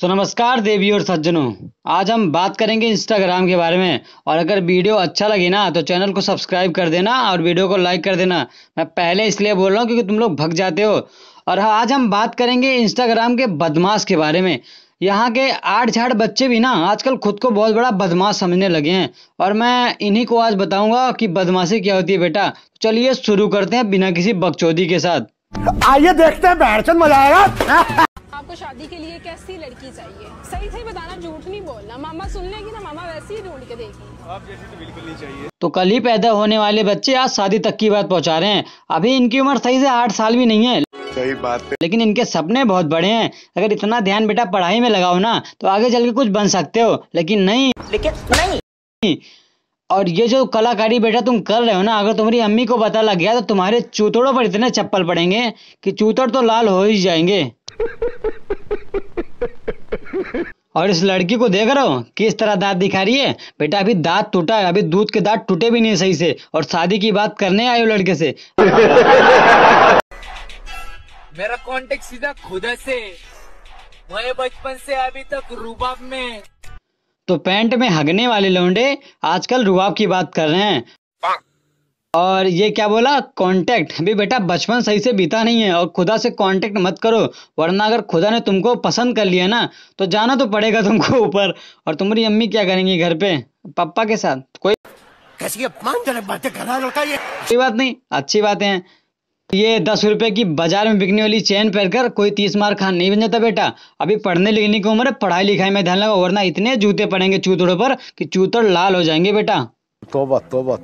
सो नमस्कार देवी और सज्जनों आज हम बात करेंगे इंस्टाग्राम के बारे में और अगर वीडियो अच्छा लगे ना तो चैनल को सब्सक्राइब कर देना और वीडियो को लाइक कर देना मैं पहले इसलिए बोल रहा हूँ क्योंकि तुम लोग भग जाते हो और हाँ, आज हम बात करेंगे इंस्टाग्राम के बदमाश के बारे में यहाँ के आठ झाड़ बच्चे भी ना आजकल खुद को बहुत बड़ा बदमाश समझने लगे हैं और मैं इन्हीं को आज बताऊंगा कि बदमाशी क्या होती है बेटा चलिए शुरू करते हैं बिना किसी बकचोदी के साथ आइए देखते हैं मजा आएगा आपको शादी के लिए कैसी लड़की चाहिए सही सही बताना झूठ नहीं बोलना मामा सुन लेगी ना मामा वैसे ही ढूंढ के देगी आप तो बिल्कुल नहीं चाहिए तो कल ही पैदा होने वाले बच्चे आज शादी तक की बात पहुँचा रहे हैं अभी इनकी उम्र सही से आठ साल भी नहीं है सही बात है लेकिन इनके सपने बहुत बड़े हैं अगर इतना ध्यान बेटा पढ़ाई में लगाओ ना तो आगे चल के कुछ बन सकते हो लेकिन नहीं लेकिन नहीं और ये जो कलाकारी बेटा तुम कर रहे हो ना अगर तुम्हारी अम्मी को पता लग गया तो तुम्हारे चूतड़ों पर इतने चप्पल पड़ेंगे कि चूतड़ तो लाल हो ही जाएंगे और इस लड़की को देख रहे हो किस तरह दांत दिखा रही है बेटा अभी दांत टूटा है अभी दूध के दांत टूटे भी नहीं सही से और शादी की बात करने आए हो लड़के से मेरा कॉन्टेक्ट सीधा खुदा से मैं बचपन से अभी तक रुबाब में तो पैंट में हगने वाले लौंडे आजकल रुबाब की बात कर रहे हैं और ये क्या बोला कांटेक्ट भी बेटा बचपन सही से बीता नहीं है और खुदा से कांटेक्ट मत करो वरना अगर खुदा ने तुमको पसंद कर लिया ना तो जाना तो पड़ेगा तुमको ऊपर और तुम्हारी अम्मी क्या करेंगी घर पे पापा के साथ कोई कैसी अपमानजनक बातें है लड़का ये अच्छी बात नहीं अच्छी बातें हैं ये दस रुपए की बाजार में बिकने वाली चेन पहनकर कोई तीस मार खान नहीं बन जाता बेटा अभी पढ़ने लिखने की उम्र पढ़ाई लिखाई में ध्यान लगा वरना इतने जूते पड़ेंगे चूतड़ों पर कि चूतड़ लाल हो जाएंगे बेटा तोबा तोबा